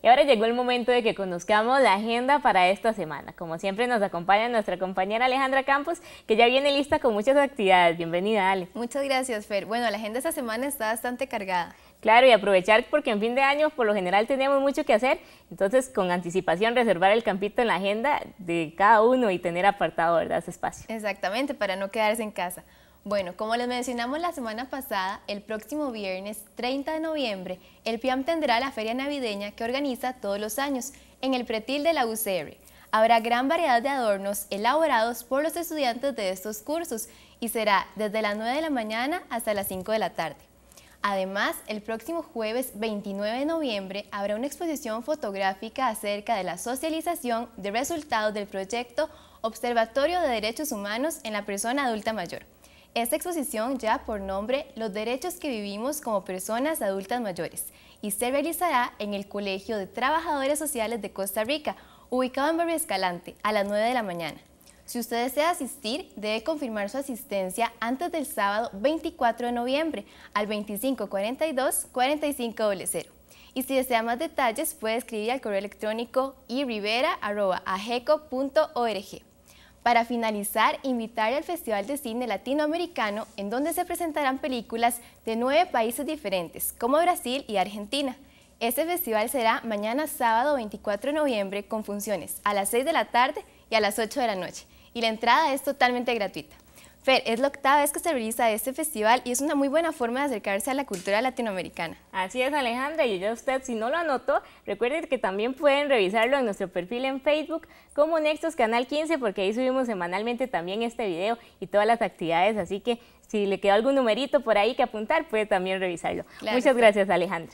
Y ahora llegó el momento de que conozcamos la agenda para esta semana. Como siempre nos acompaña nuestra compañera Alejandra Campos, que ya viene lista con muchas actividades. Bienvenida, Ale. Muchas gracias, Fer. Bueno, la agenda esta semana está bastante cargada. Claro, y aprovechar porque en fin de año por lo general tenemos mucho que hacer, entonces con anticipación reservar el campito en la agenda de cada uno y tener apartado, ¿verdad?, ese espacio. Exactamente, para no quedarse en casa. Bueno, como les mencionamos la semana pasada, el próximo viernes 30 de noviembre, el PIAM tendrá la feria navideña que organiza todos los años en el pretil de la UCR. Habrá gran variedad de adornos elaborados por los estudiantes de estos cursos y será desde las 9 de la mañana hasta las 5 de la tarde. Además, el próximo jueves 29 de noviembre habrá una exposición fotográfica acerca de la socialización de resultados del proyecto Observatorio de Derechos Humanos en la Persona Adulta Mayor. Esta exposición lleva por nombre Los derechos que vivimos como personas adultas mayores y se realizará en el Colegio de Trabajadores Sociales de Costa Rica, ubicado en Barrio Escalante, a las 9 de la mañana. Si usted desea asistir, debe confirmar su asistencia antes del sábado 24 de noviembre al 2542-4500. Y si desea más detalles, puede escribir al correo electrónico irivera.ajeco.org. Para finalizar, invitar al Festival de Cine Latinoamericano, en donde se presentarán películas de nueve países diferentes, como Brasil y Argentina. Este festival será mañana sábado 24 de noviembre con funciones a las 6 de la tarde y a las 8 de la noche, y la entrada es totalmente gratuita. Fer, es la octava vez que se realiza este festival y es una muy buena forma de acercarse a la cultura latinoamericana. Así es, Alejandra, y ya usted, si no lo anotó, recuerden que también pueden revisarlo en nuestro perfil en Facebook como Nextos Canal 15, porque ahí subimos semanalmente también este video y todas las actividades, así que si le quedó algún numerito por ahí que apuntar, puede también revisarlo. Muchas gracias, Alejandra.